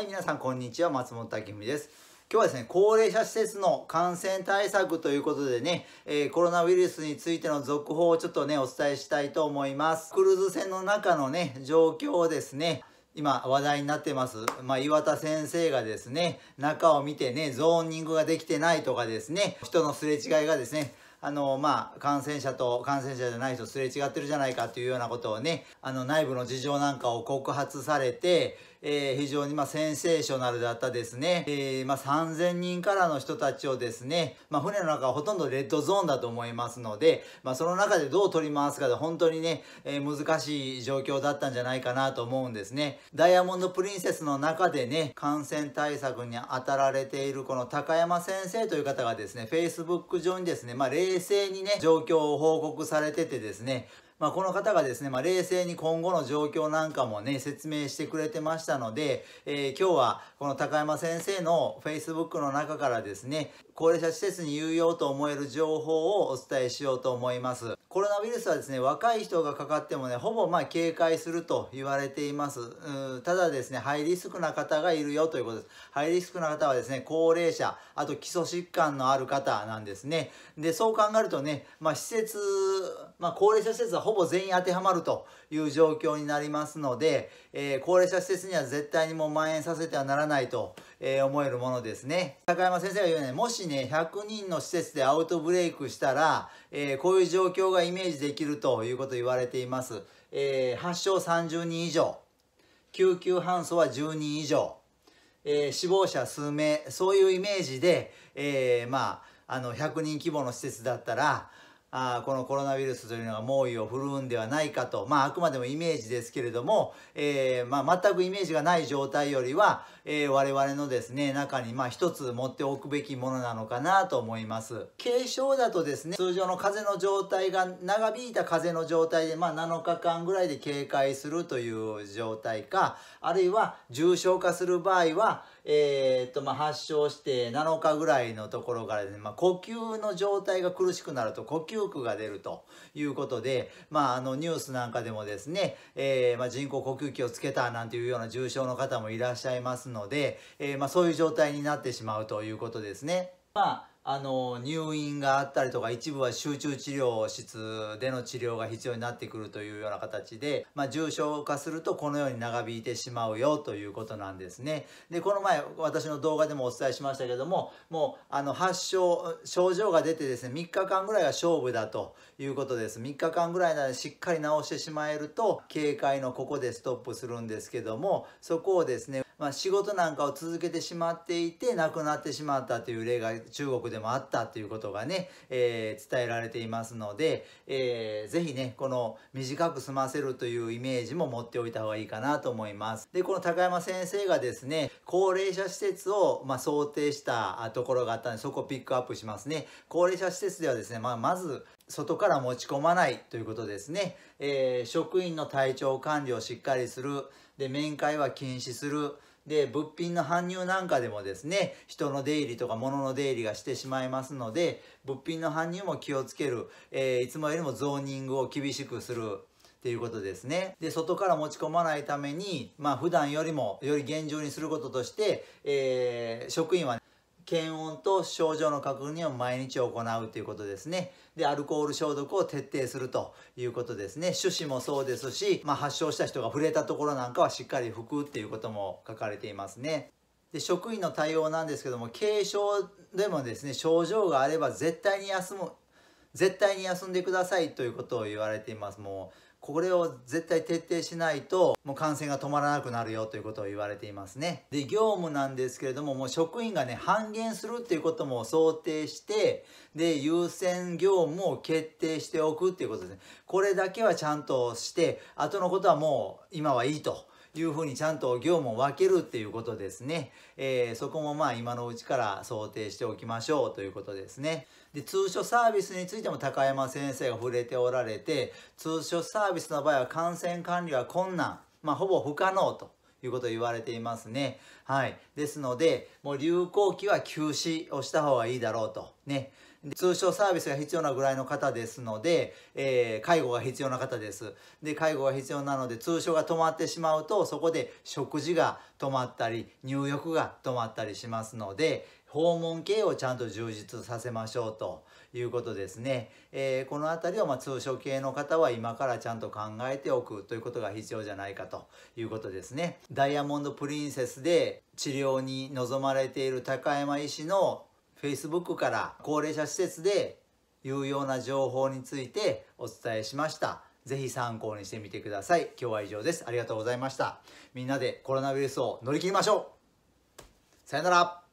はい、皆さんこんにちは、松本明美です。今日はですね、高齢者施設の感染対策ということでね、えー、コロナウイルスについての続報をちょっとね、お伝えしたいと思います。クルーズ船の中のね、状況をですね、今話題になってます、まあ、岩田先生がですね中を見てねゾーニングができてないとかですね人のすれ違いがですねあの、まあ、感染者と感染者じゃない人すれ違ってるじゃないかというようなことをね、あの、内部の事情なんかを告発されて、えー、非常にまあセンセーショナルだったですね、えー、まあ3000人からの人たちをですね、まあ、船の中はほとんどレッドゾーンだと思いますので、まあ、その中でどう取り回すかで本当にね、えー、難しい状況だったんじゃないかなと思うんですねダイヤモンドプリンセスの中でね感染対策に当たられているこの高山先生という方がですね Facebook 上にですね、まあ、霊冷静にね、状況を報告されててですね、まあ、この方がですね、まあ、冷静に今後の状況なんかもね、説明してくれてましたので、えー、今日はこの高山先生の Facebook の中からですね、高齢者施設に有用と思える情報をお伝えしようと思います。コロナウイルスはですね、若い人がかかってもね、ほぼま警戒すると言われています。うただですね、ハイリスクな方がいるよということです。ハイリスクな方はですね、高齢者、あと基礎疾患のある方なんですね。で、そう考えるとね、まあ、施設、まあ、高齢者施設はほぼ全員当てはまるという状況になりますので、えー、高齢者施設には絶対にもう蔓延させてはならないと、えー、思えるものですね。高山先生が言うように、もしね、100人の施設でアウトブレイクしたら、えー、こういう状況がイメージできるということを言われています。え発症30人以上、救急搬送は10人以上、え死亡者数名、そういうイメージで、えまあ、あの100人規模の施設だったら、あこのコロナウイルスというのが猛威を振るうんではないかと、まあ、あくまでもイメージですけれども、えー、まあ、全くイメージがない状態よりは、えー、我々のですね中にまあ一つ持っておくべきものなのかなと思います軽症だとですね通常の風邪の状態が長引いた風邪の状態で、まあ、7日間ぐらいで警戒するという状態かあるいは重症化する場合は、えーとまあ、発症して7日ぐらいのところからですね、まあ、呼吸の状態が苦しくなると呼吸苦が出るということで、まあ、あのニュースなんかでもですね、えー、まあ、人工呼吸器をつけたなんていうような重症の方もいらっしゃいますので、えー、まそういう状態になってしまうということですね。まああの入院があったりとか一部は集中治療室での治療が必要になってくるというような形で、まあ、重症化するとこのように長引いてしまうよということなんですね。でこの前私の動画でもお伝えしましたけどももうあの発症症状が出てですね3日間ぐらいが勝負だということです。3日間ぐらいならしっかり治してしまえると警戒のここでストップするんですけどもそこをですねまあ、仕事なんかを続けてしまっていて亡くなってしまったという例が中国でもあったということがね、えー、伝えられていますので、えー、ぜひねこの短く済ませるというイメージも持っておいた方がいいかなと思います。でこの高山先生がですね高齢者施設を、まあ、想定したところがあったのでそこをピックアップしますね。高齢者施設ではですね、まあ、まず外から持ち込まないということですね、えー、職員の体調管理をしっかりするで面会は禁止するで物品の搬入なんかでもですね人の出入りとか物の出入りがしてしまいますので物品の搬入も気をつける、えー、いつもよりもゾーニングを厳しくするっていうことですね。で、外から持ち込まないために、まあ普段よりも、より厳重にすることとして、えー、職員は、ね、検温と症状の確認を毎日行うということですね。で、アルコール消毒を徹底するということですね。手指もそうですし、まあ、発症した人が触れたところなんかはしっかり拭くっていうことも書かれていますね。で職員の対応なんですけども軽症でもですね症状があれば絶対に休む絶対に休んでくださいということを言われていますもうこれを絶対徹底しないともう感染が止まらなくなるよということを言われていますねで業務なんですけれどももう職員がね半減するっていうことも想定してで優先業務を決定しておくっていうことですねこれだけはちゃんとして後のことはもう今はいいというふうにちゃんと業務を分けるっていうことですね。えー、そこもまあ今のうちから想定しておきましょうということですね。で、通所サービスについても高山先生が触れておられて、通所サービスの場合は感染管理は困難、まあほぼ不可能ということを言われていますね。はい。ですので、もう流行期は休止をした方がいいだろうと。ね。通称サービスが必要なぐらいの方ですので、えー、介護が必要な方です。で、介護が必要なので、通称が止まってしまうと、そこで食事が止まったり、入浴が止まったりしますので、訪問経をちゃんと充実させましょうということですね。えー、この辺たりをま通所系の方は今からちゃんと考えておくということが必要じゃないかということですね。ダイヤモンドプリンセスで治療に臨まれている高山医師の Facebook から高齢者施設で有用な情報についてお伝えしました。ぜひ参考にしてみてください。今日は以上です。ありがとうございました。みんなでコロナウイルスを乗り切りましょうさよなら